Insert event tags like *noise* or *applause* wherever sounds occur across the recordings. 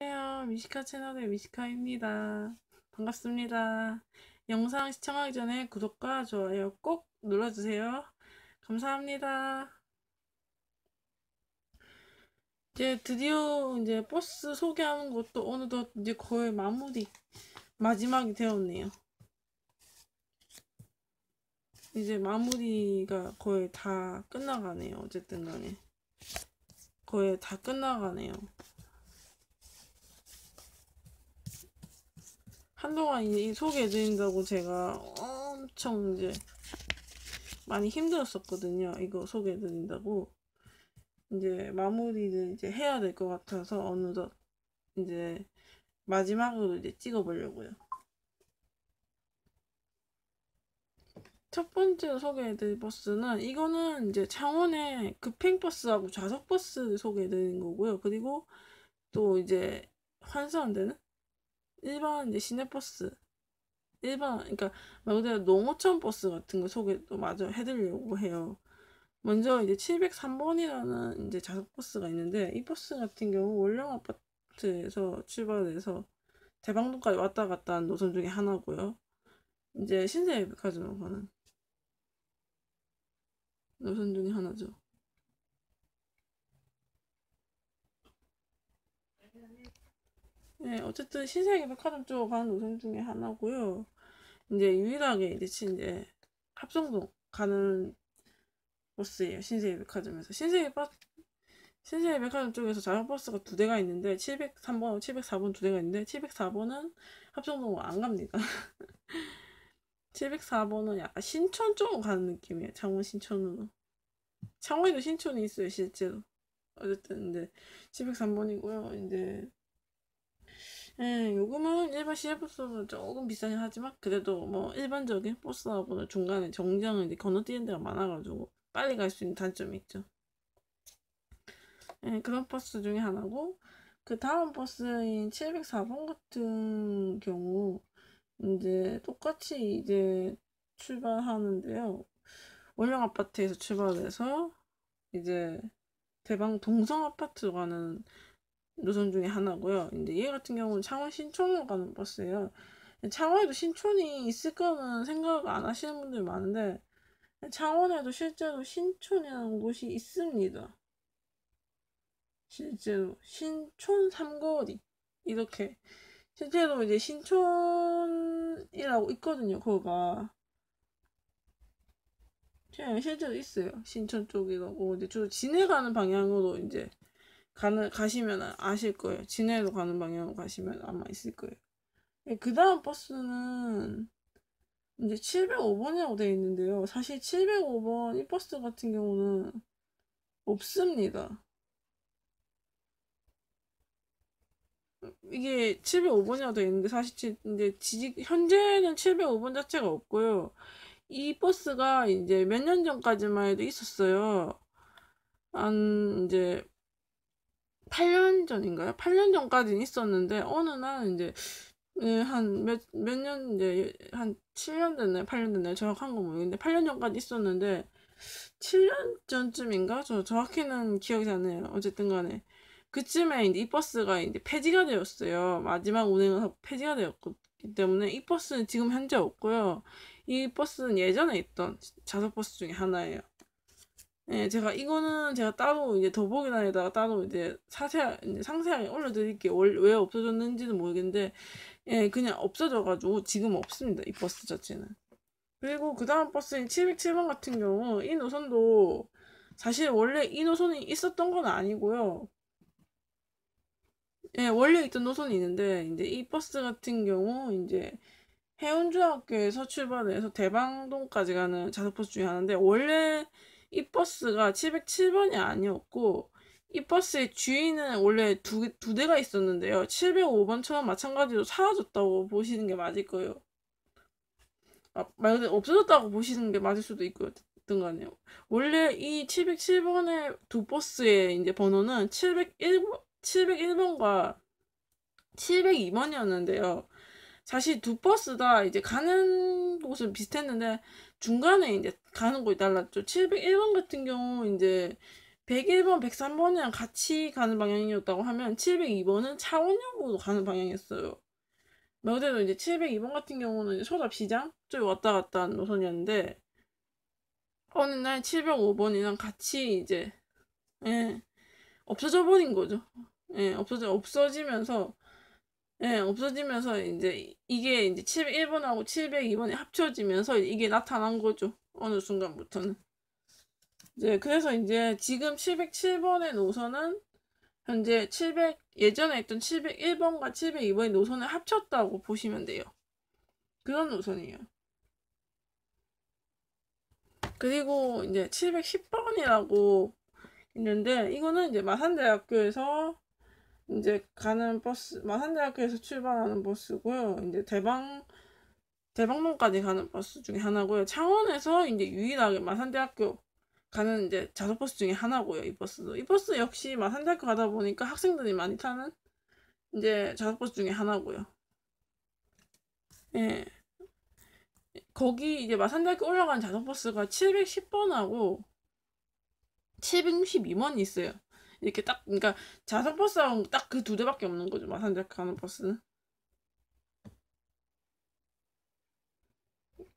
안녕하세요. 미시카 채널의 미시카입니다 반갑습니다. 영상 시청하기 전에 구독과 좋아요 꼭 눌러주세요. 감사합니다. 이제 드디어 이제 버스 소개하는 것도 어느덧 이제 거의 마무리 마지막이 되었네요. 이제 마무리가 거의 다 끝나가네요. 어쨌든 간에. 거의 다 끝나가네요. 한동안 이 소개해드린다고 제가 엄청 이제 많이 힘들었었거든요. 이거 소개해드린다고. 이제 마무리를 이제 해야 될 것 같아서 어느덧 이제 마지막으로 이제 찍어보려고요. 첫번째 소개해드릴 버스는 이거는 이제 창원의 급행버스하고 좌석버스 소개해드린 거고요. 그리고 또 이제 환승되는 1번 이제 시내버스 1번 그러니까 말 그대로 농어촌 버스 같은 거 소개도 마저 해드리려고 해요. 먼저 이제 703번이라는 이제 좌석 버스가 있는데 이 버스 같은 경우 월령 아파트에서 출발해서 대방동까지 왔다 갔다 하는 노선 중에 하나고요. 이제 신세백화점으로 가는 노선 중에 하나죠. 네, 어쨌든 신세계 백화점 쪽으로 가는 노선 중에 하나고요. 이제 유일하게 이제 이제 합성동 가는 버스예요. 신세계 백화점에서 신세계 버 신세계 백화점 쪽에서 자율 버스가 두 대가 있는데 703번, 704번 두 대가 있는데 704번은 합성동으로 안 갑니다. 704번은 *laughs* 약간 신촌 쪽으로 가는 느낌이에요. 창원 신촌으로. 창원에도 신촌이 있어요, 실제로. 어쨌든 이제 703번이고요. 이제 예, 요금은 일반 시외버스보다 조금 비싸긴 하지만 그래도 뭐 일반적인 버스하고는 중간에 정장을 이제 건너뛰는 데가 많아가지고 빨리 갈 수 있는 단점이 있죠. 예, 그런 버스 중에 하나고 그 다음 버스인 704번 같은 경우 이제 똑같이 이제 출발하는데요. 월령 아파트에서 출발해서 이제 대방 동성 아파트로 가는 노선 중에 하나고요. 근데 얘 같은 경우는 창원 신촌으로 가는 버스예요. 창원에도 신촌이 있을 거는 생각 안 하시는 분들이 많은데 창원에도 실제로 신촌이라는 곳이 있습니다. 실제로 신촌 삼거리 이렇게 실제로 이제 신촌이라고 있거든요. 그거가 네, 실제로 있어요. 신촌 쪽이라고 이제 주로 진해가는 방향으로 이제 가는 가시면 아실 거예요. 진해로 가는 방향으로 가시면 아마 있을 거예요. 예, 그 다음 버스는 이제 705번이라고 되어 있는데요. 사실 705번 이 버스 같은 경우는 없습니다. 이게 705번이라고 되어 있는데 사실 이제 지직 현재는 705번 자체가 없고요. 이 버스가 이제 몇 년 전까지만 해도 있었어요. 한 이제 8년 전인가요? 8년 전까지는 있었는데 어느 날 이제 예, 한몇 몇 년 이제 한 7년 됐나요? 8년 됐나요? 정확한 건 모르겠는데 8년 전까지 있었는데 7년 전쯤인가? 저 정확히는 기억이 안 나요. 어쨌든 간에 그쯤에 이제 이 버스가 이제 폐지가 되었어요. 마지막 운행을 하고 폐지가 되었기 때문에 이 버스는 지금 현재 없고요. 이 버스는 예전에 있던 자석 버스 중에 하나예요. 예, 제가 이거는 제가 따로 이제 더보기란에다가 따로 이제 자세하게 상세하게 올려드릴게요. 왜 없어졌는지는 모르겠는데 예, 그냥 없어져가지고 지금 없습니다. 이 버스 자체는. 그리고 그 다음 버스인 707번 같은 경우 이 노선도 사실 원래 이 노선이 있었던 건 아니고요. 예, 원래 있던 노선이 있는데 이제 이 버스 같은 경우 이제 해운중학교에서 출발해서 대방동까지 가는 자석버스 중에 하나인데 원래 이 버스가 707번이 아니었고 이 버스의 주인은 원래 두, 두 대가 있었는데요. 705번처럼 마찬가지로 사라졌다고 보시는 게 맞을 거예요. 아, 말 그대로 없어졌다고 보시는 게 맞을 수도 있고 어쨌든 간에요. 원래 이 707번의 두 버스의 이제 번호는 701번, 701번과 702번이었는데요. 사실 두 버스 다 이제 가는 곳은 비슷했는데 중간에 이제 가는 곳이 달랐죠. 701번 같은 경우 이제 101번, 103번이랑 같이 가는 방향이었다고 하면 702번은 차원역으로 가는 방향이었어요. 말그도 뭐 이제 702번 같은 경우는 소답시장 쪽에 왔다 갔다 하는 노선이었는데 어느 날 705번이랑 같이 이제 예, 없어져 버린 거죠. 예, 없어져 없어지면서 예, 없어지면서 이제 이게 이제 701번하고 702번이 합쳐지면서 이게 나타난 거죠. 어느 순간부터는. 이제 그래서 이제 지금 707번의 노선은 현재 700 예전에 있던 701번과 702번의 노선을 합쳤다고 보시면 돼요. 그런 노선이에요. 그리고 이제 710번이라고 있는데 이거는 이제 마산대학교에서 이제 가는 버스 마산대학교에서 뭐 출발하는 버스고요. 이제 대방 대방문까지 가는 버스 중에 하나고요. 창원에서 이제 유일하게 마산대학교 가는 이제 자석버스 중에 하나고요. 이 버스도 이 버스 역시 마산대학교 가다 보니까 학생들이 많이 타는 이제 자석버스 중에 하나고요. 예. 거기 이제 마산대학교 올라간 자석버스가 710번하고 762번이 있어요. 이렇게 딱 그러니까 자석 버스하고 딱그 두 대밖에 없는 거죠 마산역 대 가는 버스는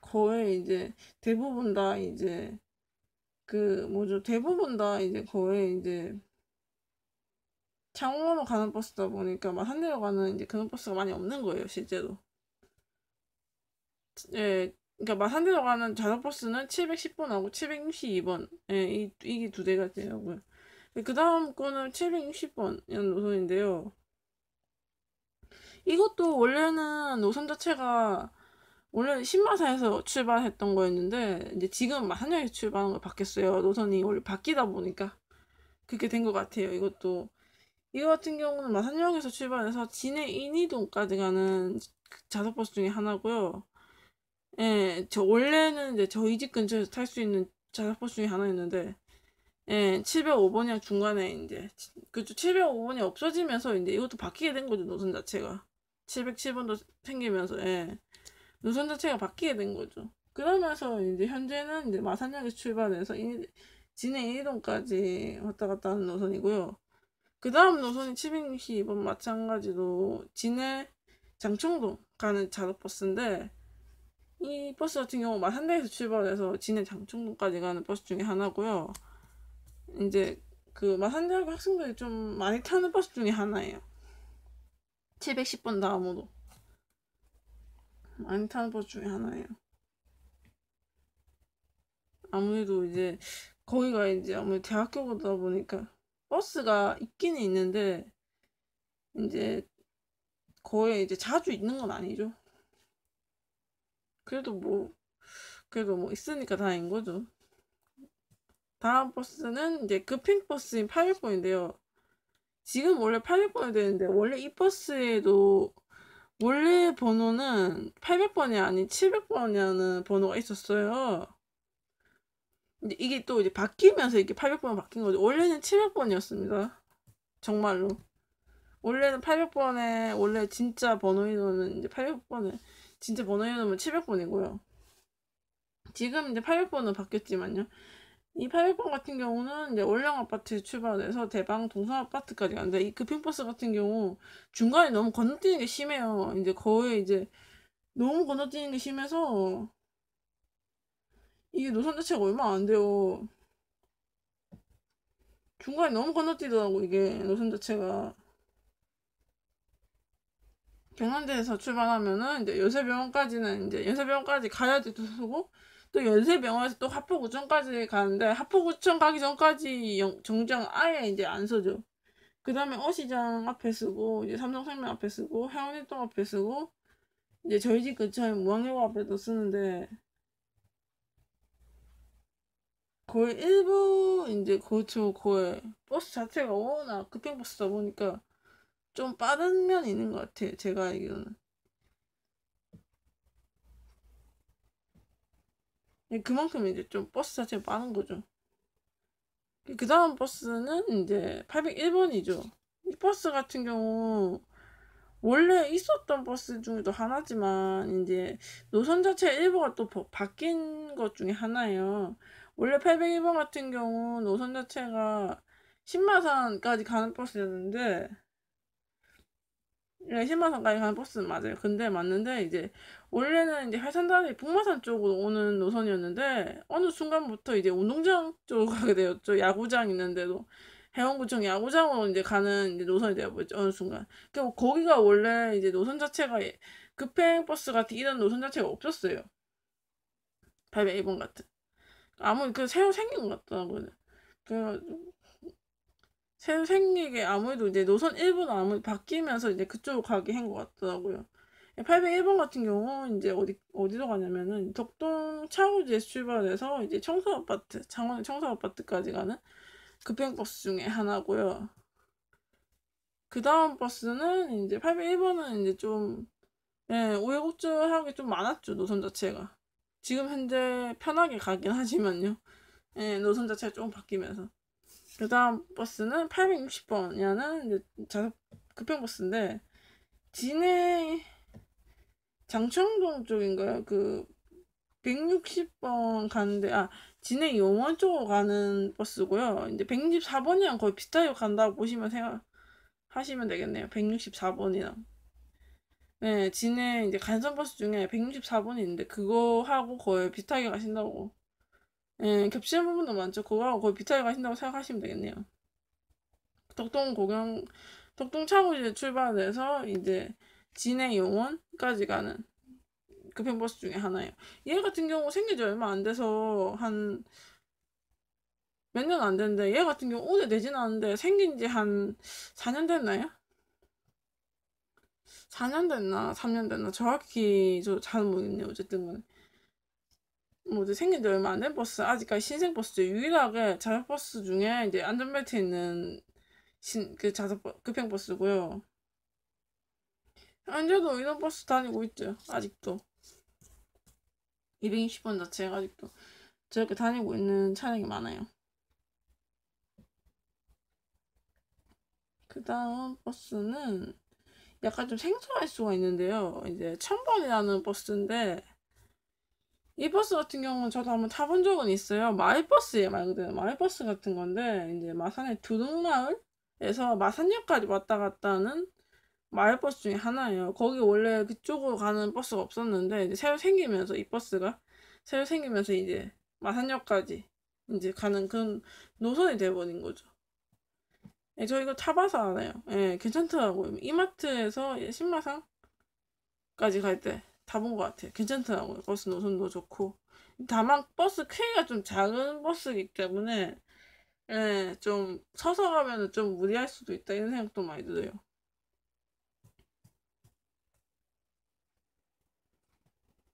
거의 이제 대부분 다 이제 그 뭐죠 대부분 다 이제 거의 이제 창원으로 가는 버스다 보니까 마산대로 가는 이제 그런 버스가 많이 없는 거예요 실제로 예 그러니까 마산대로 가는 자석 버스는 710번하고 762번 예, 이, 이게 두 대가 되더라고요 네, 그 다음 거는 760번 이런 노선인데요. 이것도 원래는 노선 자체가 원래 신마사에서 출발했던 거였는데 이제 지금 마산역에서 출발하는 걸 바뀌었어요. 노선이 원래 바뀌다 보니까 그렇게 된 것 같아요. 이것도 이거 같은 경우는 마산역에서 출발해서 진해 인이동까지 가는 자석버스 중에 하나고요. 예, 저 원래는 이제 저희 집 근처에서 탈 수 있는 자석버스 중에 하나였는데 예, 705번이랑 중간에 이제 그쵸 705번이 없어지면서 이제 이것도 바뀌게 된 거죠 노선 자체가 707번도 생기면서 예. 노선 자체가 바뀌게 된 거죠. 그러면서 이제 현재는 이제 마산역에서 출발해서 이, 진해 1동까지 왔다 갔다 하는 노선이고요. 그 다음 노선이 702번 마찬가지로 진해 장충동 가는 자동버스인데 이 버스 같은 경우 마산대에서 출발해서 진해 장충동까지 가는 버스 중에 하나고요. 이제 그 마산대학교 학생들이 좀 많이 타는 버스 중에 하나예요. 710번 다음으로 많이 타는 버스 중에 하나예요. 아무래도 이제 거기가 이제 아무래도 대학교다 보니까 버스가 있긴 있는데 이제 거의 이제 자주 있는 건 아니죠. 그래도 뭐 그래도 뭐 있으니까 다행인 거죠. 다음 버스는 이제 급행 그 버스인 800번인데요. 지금 원래 800번이 되는데 원래 이 버스에도 원래 번호는 800번이 아닌 700번이라는 번호가 있었어요. 근데 이게 또 이제 바뀌면서 이게 800번 바뀐 거죠. 원래는 700번이었습니다. 정말로. 원래는 800번에 원래 진짜 번호 이름은 이제 800번에 진짜 번호 이름은 700번이고요. 지금 이제 800번은 바뀌었지만요. 이8 0번 같은 경우는 이제 월령 아파트 출발해서 대방 동성 아파트까지 가는데 이 급행버스 그 같은 경우 중간에 너무 건너뛰는 게 심해요. 이제 거의 이제 너무 건너뛰는 게 심해서 이게 노선 자체가 얼마 안 돼요. 중간에 너무 건너뛰더라고 이게 노선 자체가 경남대에서 출발하면은 이제 연세병원까지는 이제 연세병원까지 가야지 도서고 또 연세병원에서 또 합포구청까지 가는데 합포구청 가기 전까지 영, 정장 아예 이제 안 써줘. 그 다음에 어시장 앞에 쓰고 이제 삼성생명 앞에 쓰고 해운이동 앞에 쓰고 이제 저희 집 근처에 무항여고 앞에도 쓰는데 거의 일부 이제 그초 거의 버스 자체가 워낙 급행버스다 보니까 좀 빠른 면이 있는 것 같아요. 제가 알기로는. 예, 그만큼 이제 좀 버스 자체가 빠른 거죠. 그 다음 버스는 이제 801번이죠. 이 버스 같은 경우 원래 있었던 버스 중에도 하나지만 이제 노선 자체 일부가 또 바뀐 것 중에 하나예요. 원래 801번 같은 경우 노선 자체가 신마산까지 가는 버스였는데 네, 1 0만까지 가는 버스는 맞아요. 근데 맞는데 이제 원래는 이제 활산단이 북마산 쪽으로 오는 노선이었는데 어느 순간부터 이제 운동장 쪽으로 *laughs* 가게 되었죠. 야구장 있는데도 해원구청 야구장으로 이제 가는 이제 노선이 되어버렸죠. 어느 순간. 그리고 그러니까 뭐 거기가 원래 이제 노선 자체가 예, 급행 버스 같은 이런 노선 자체가 없었어요. 801번 같은. 아무 리그 새로 생긴 것 같더라고요. 그래가지고 샘 생리계 아무래도 이제 노선 1번 아무 바뀌면서 이제 그쪽으로 가게 한 것 같더라고요. 801번 예, 같은 경우는 이제 어디 어디로 가냐면은 덕동 차우지에 출발해서 이제 청소 아파트 장원 청소 아파트까지 가는 급행 그 버스 중에 하나고요. 그 다음 버스는 이제 801번은 이제 좀 예, 우여곡절하게 좀 많았죠 노선 자체가 지금 현재 편하게 가긴 하지만요. 예, 노선 자체가 조금 바뀌면서. 그 다음 버스는 860번이라는 좌석 급행 버스인데 진해 장충동 쪽인가요? 그 160번 가는데 아 진해 용원 쪽으로 가는 버스고요. 이제 164번이랑 거의 비슷하게 간다고 보시면 생각하시면 되겠네요. 164번이랑 네 진해 이제 간선버스 중에 164번이 있는데 그거하고 거의 비슷하게 가신다고 예, 겹치는 부분도 많죠. 그거하고 거의 비슷하게 가신다고 생각하시면 되겠네요. 덕동 고경, 덕동 차고지 출발해서 이제 진해 용원까지 가는 급행버스 그 중에 하나예요. 얘 같은 경우 생긴 지 얼마 안 돼서 한 몇 년 안 됐는데 얘 같은 경우 오래 되진 않은데 생긴 지 한 4년 됐나요? 4년 됐나? 3년 됐나? 정확히 저잘 모르겠네요. 어쨌든 뭐지 생긴 지 얼마 안 된 버스 아직까지 신생 버스 유일하게 자석 버스 중에 이제 안전벨트 있는 신 그 자석 급행 버스고요. 현재도 이런 버스 다니고 있죠 아직도 220번 자체가 아직도 저렇게 다니고 있는 차량이 많아요. 그 다음 버스는 약간 좀 생소할 수가 있는데요. 이제 1 0 0 0번이라는 버스인데 이 버스 같은 경우는 저도 한번 타본 적은 있어요. 마을버스예요, 말 그대로. 마을버스 같은 건데, 이제 마산의 두릉마을에서 마산역까지 왔다 갔다 하는 마을버스 중에 하나예요. 거기 원래 그쪽으로 가는 버스가 없었는데, 이제 새로 생기면서, 이 버스가 새로 생기면서 이제 마산역까지 이제 가는 그런 노선이 돼버린 거죠. 예, 저 이거 타봐서 알아요. 예, 괜찮더라고요. 이마트에서 신마상까지 갈 때. 다본것 같아요. 괜찮더라고요. 버스 노선도 좋고. 다만 버스 크기가 좀 작은 버스이기 때문에 예, 좀 서서 가면 좀 무리할 수도 있다 이런 생각도 많이 들어요.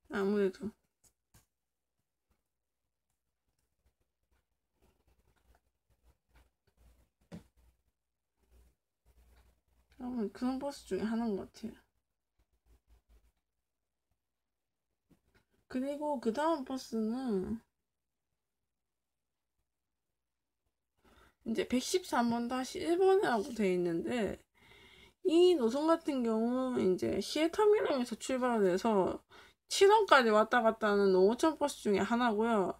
아무래도 그런 버스 중에 하나인 것 같아요. 그리고 그 다음 버스는 이제 113번 다시 1번이라고 돼 있는데 이 노선 같은 경우 이제 시에터미널에서 출발을 해서 7원까지 왔다 갔다 하는 5천 버스 중에 하나고요.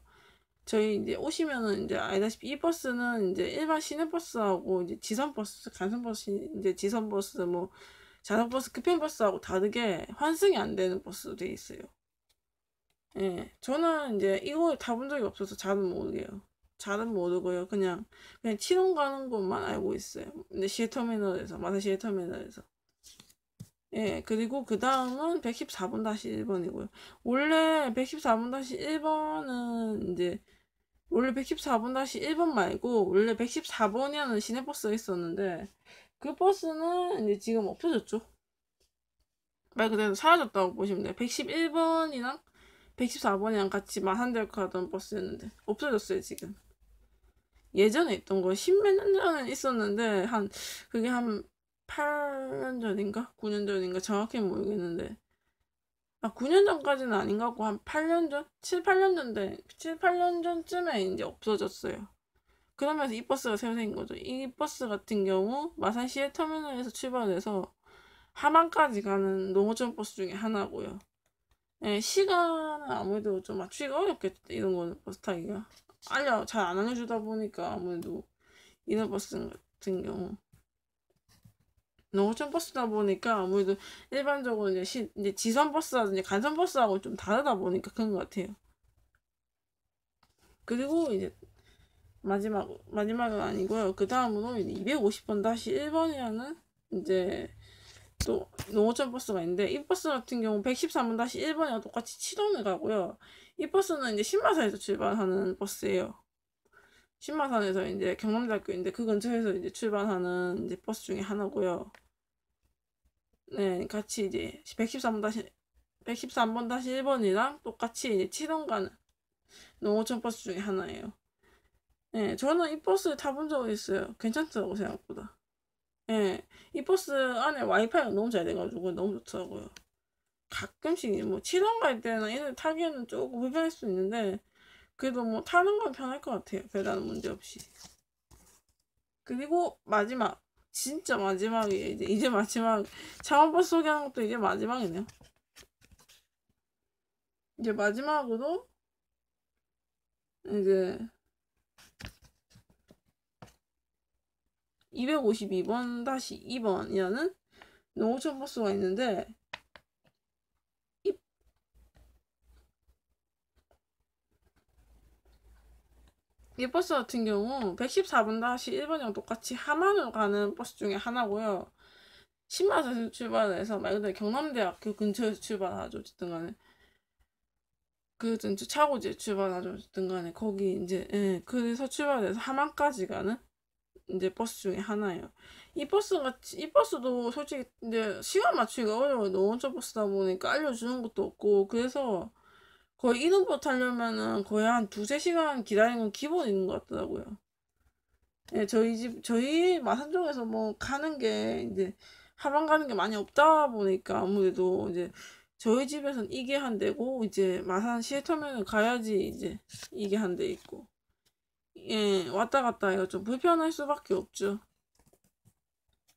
저희 이제 오시면은 이제 알다시피 이 버스는 이제 일반 시내버스하고 이제 지선버스, 간선버스, 이제 지선버스, 뭐 자석버스, 급행버스하고 다르게 환승이 안 되는 버스도 돼 있어요. 예, 저는 이제 이걸 다 본 적이 없어서 잘은 모르게요. 잘은 모르고요. 그냥 그냥 치롱 가는 것만 알고 있어요. 근데 시에터미널에서 마사 시에터미널에서 예, 그리고 그 다음은 114번 다시 1번이고요. 원래 114번 다시 1번은 이제 원래 114번 다시 1번 말고 원래 114번이라는 시내버스가 있었는데 그 버스는 이제 지금 없어졌죠. 말 그대로 사라졌다고 보시면 돼요. 111번이랑 114번이랑 같이 마산대로 가던 버스였는데 없어졌어요 지금 예전에 있던 거 십몇 년 전에 있었는데 한 그게 한 8년 전인가 9년 전인가 정확히 모르겠는데 아 9년 전까지는 아닌 것 같고 한 8년 전 7, 8년 전인데 7, 8년 전쯤에 이제 없어졌어요 그러면서 이 버스가 새로 생긴 거죠 이 버스 같은 경우 마산 시외 터미널에서 출발해서 하만까지 가는 농어촌 버스 중에 하나고요 예, 시간은 아무래도 좀 맞추기가 어렵겠다 이런 거는 버스 타기가 알려 잘 안 알려주다 보니까 아무래도 이너버스 같은 경우 노후천 버스다 보니까 아무래도 일반적으로 이제, 시, 이제 지선 버스라든지 간선 버스하고 좀 다르다 보니까 그런 것 같아요. 그리고 이제 마지막 마지막은 아니고요. 그 다음으로 250번 다시 1번이라는 이제 또 노호철 버스가 있는데 이 버스 같은 경우 113번 다시 1번이랑 똑같이 7동을 가고요. 이 버스는 이제 신마산에서 출발하는 버스예요. 신마산에서 이제 경남대학교인데 그 근처에서 이제 출발하는 이제 버스 중에 하나고요. 네, 같이 이제 113번 다시 113번 다시 1번이랑 똑같이 이제 7동 가는 농어촌 버스 중에 하나예요. 네, 저는 이 버스 를 타 본 적이 있어요. 괜찮더라고 생각보다. 예, 이 버스 안에 와이파이가 너무 잘 돼가지고 너무 좋더라고요. 가끔씩 뭐 치던 갈 때나 이런 타기에는 조금 불편할 수 있는데 그래도 뭐 타는 건 편할 것 같아요. 별다른 문제 없이. 그리고 마지막 진짜 마지막이에요. 이제 이제 마지막 창원버스 소개하는 것도 이제 마지막이네요. 이제 마지막으로 이제 252번 다시 2번이라는 농어촌 버스가 있는데 입이 버스 같은 경우 114번 다시 1번이랑 똑같이 하만으로 가는 버스 중에 하나고요. 신마산에서 출발해서 말 그대로 경남대학교 근처에서 출발하죠. 어쨌든 간에. 그 전체 차고지에 출발하죠. 어쨌든 간에 거기 이제 예, 그래서 출발해서 하만까지 가는 이제 버스 중에 하나예요. 이 버스가 이 버스도 솔직히 이제 시간 맞추기가 어려워요. 노원철 버스다 보니까 알려주는 것도 없고 그래서 거의 이동버 타려면은 거의 한 두세 시간 기다리는 건 기본인 것 같더라고요. 예, 저희 집 저희 마산동에서 뭐 가는 게 이제 하방 가는 게 많이 없다 보니까 아무래도 이제 저희 집에선 이게 한 대고 이제 마산 시외터면은 가야지 이제 이게 한대 있고 예, 왔다 갔다 해요. 좀 불편할 수밖에 없죠.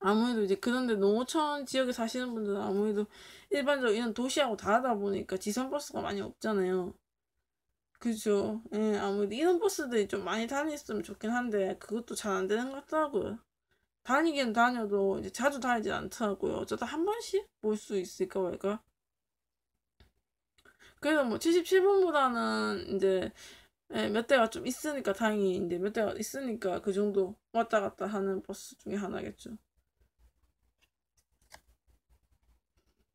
아무래도 이제 그런데 농어촌 지역에 사시는 분들은 아무래도 일반적으로 이런 도시하고 다르다 보니까 지선 버스가 많이 없잖아요. 그죠. 예, 아무래도 이런 버스들이 좀 많이 다녔으면 좋긴 한데 그것도 잘 안 되는 것 같더라고요. 다니긴 다녀도 이제 자주 다니진 않더라고요. 어쩌다 한 번씩 볼 수 있을까 말까. 그래서 뭐 77번보다는 이제 예, 몇 대가 좀 있으니까 다행인데 몇 대가 있으니까 그 정도 왔다 갔다 하는 버스 중에 하나겠죠.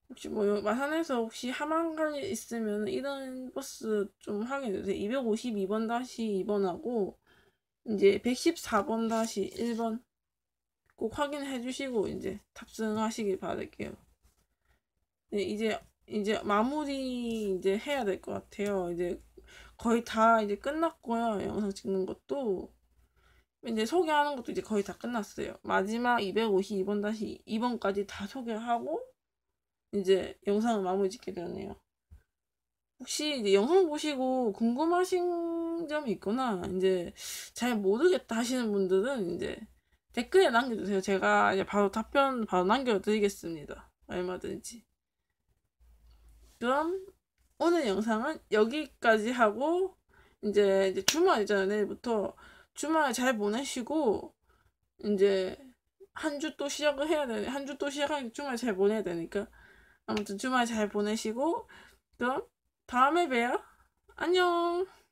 혹시 뭐 마산에서 혹시 하만강이 있으면 이런 버스 좀 확인해 주세요. 252번 다시 2번하고 이제 114번 다시 1번 꼭 확인해 주시고 이제 탑승하시길 바랄게요. 네, 이제 이제 마무리 이제 해야 될 것 같아요. 이제 거의 다 이제 끝났고요. 영상 찍는 것도. 이제 소개하는 것도 이제 거의 다 끝났어요. 마지막 252번 다시 2번까지 다 소개하고 이제 영상을 마무리 짓게 되네요. 혹시 이제 영상 보시고 궁금하신 점이 있거나 이제 잘 모르겠다 하시는 분들은 이제 댓글에 남겨주세요. 제가 이제 바로 답변 바로 남겨드리겠습니다. 얼마든지. 그럼 오늘 영상은 여기까지 하고 이제, 이제 주말이잖아요. 내일부터 주말 잘 보내시고 이제 한 주 또 시작을 해야 되는한 주 또 시작하니 주말 잘 보내야 되니까 아무튼 주말 잘 보내시고 그럼 다음에 봬요. 안녕.